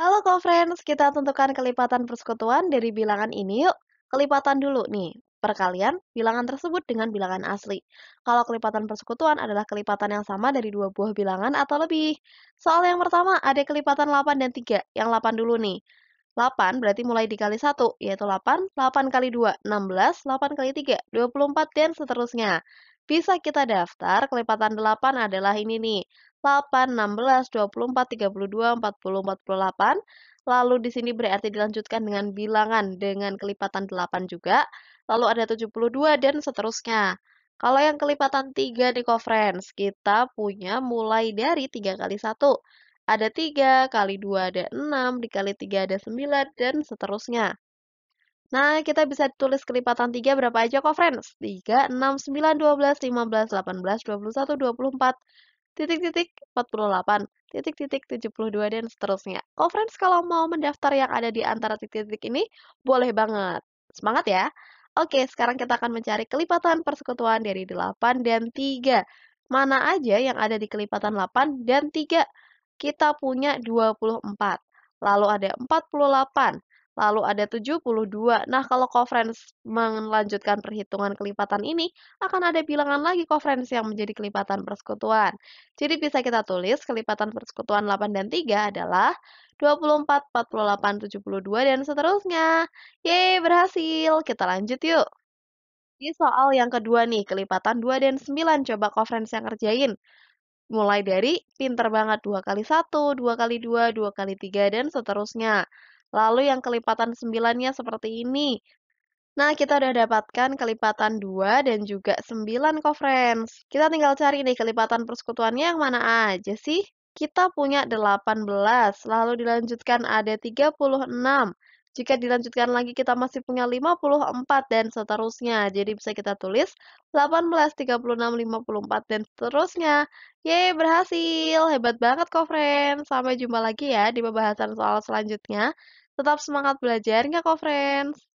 Halo co-friends, kita tentukan kelipatan persekutuan dari bilangan ini yuk. Kelipatan dulu nih, perkalian bilangan tersebut dengan bilangan asli. Kalau kelipatan persekutuan adalah kelipatan yang sama dari dua buah bilangan atau lebih. Soal yang pertama ada kelipatan 8 dan 3, yang 8 dulu nih. 8 berarti mulai dikali 1, yaitu 8, 8 kali 2, 16, 8 kali 3, 24, dan seterusnya. Bisa kita daftar, kelipatan 8 adalah ini nih. 8, 16, 24, 32, 40, 48. Lalu di sini berarti dilanjutkan dengan bilangan dengan kelipatan 8 juga. Lalu ada 72 dan seterusnya. Kalau yang kelipatan 3 di conference, kita punya mulai dari 3 kali 1. Ada 3, kali 2 ada 6, dikali 3 ada 9, dan seterusnya. Nah, kita bisa tulis kelipatan 3 berapa aja kok, friends? 3, 6, 9, 12, 15, 18, 21, 24, titik-titik 48, titik-titik 72, dan seterusnya. Kalau friends, kalau mau mendaftar yang ada di antara titik-titik ini, boleh banget. Semangat ya! Oke, sekarang kita akan mencari kelipatan persekutuan dari 8 dan 3. Mana aja yang ada di kelipatan 8 dan 3? Kita punya 24. Lalu ada 48 lalu ada 72. Nah, kalau kofrens melanjutkan perhitungan kelipatan ini, akan ada bilangan lagi kofrens yang menjadi kelipatan persekutuan. Jadi bisa kita tulis kelipatan persekutuan 8 dan 3 adalah 24, 48, 72, dan seterusnya. Yeay, berhasil. Kita lanjut yuk. Di soal yang kedua nih, kelipatan 2 dan 9, coba kofrens yang ngerjain. mulai dari pinter banget 2 kali 1, 2 kali 2, 2 kali 3, dan seterusnya. Lalu yang kelipatan sembilannya seperti ini. Nah, kita udah dapatkan kelipatan 2 dan juga 9 kofrens. Kita tinggal cari nih kelipatan persekutuannya yang mana aja sih? Kita punya 18, lalu dilanjutkan ada 36. Jika dilanjutkan lagi kita masih punya 54 dan seterusnya. Jadi bisa kita tulis 18, 36, 54 dan seterusnya. Yeay, berhasil. Hebat banget kok, friend. Sampai jumpa lagi ya di pembahasan soal selanjutnya. Tetap semangat belajarnya kok, friends.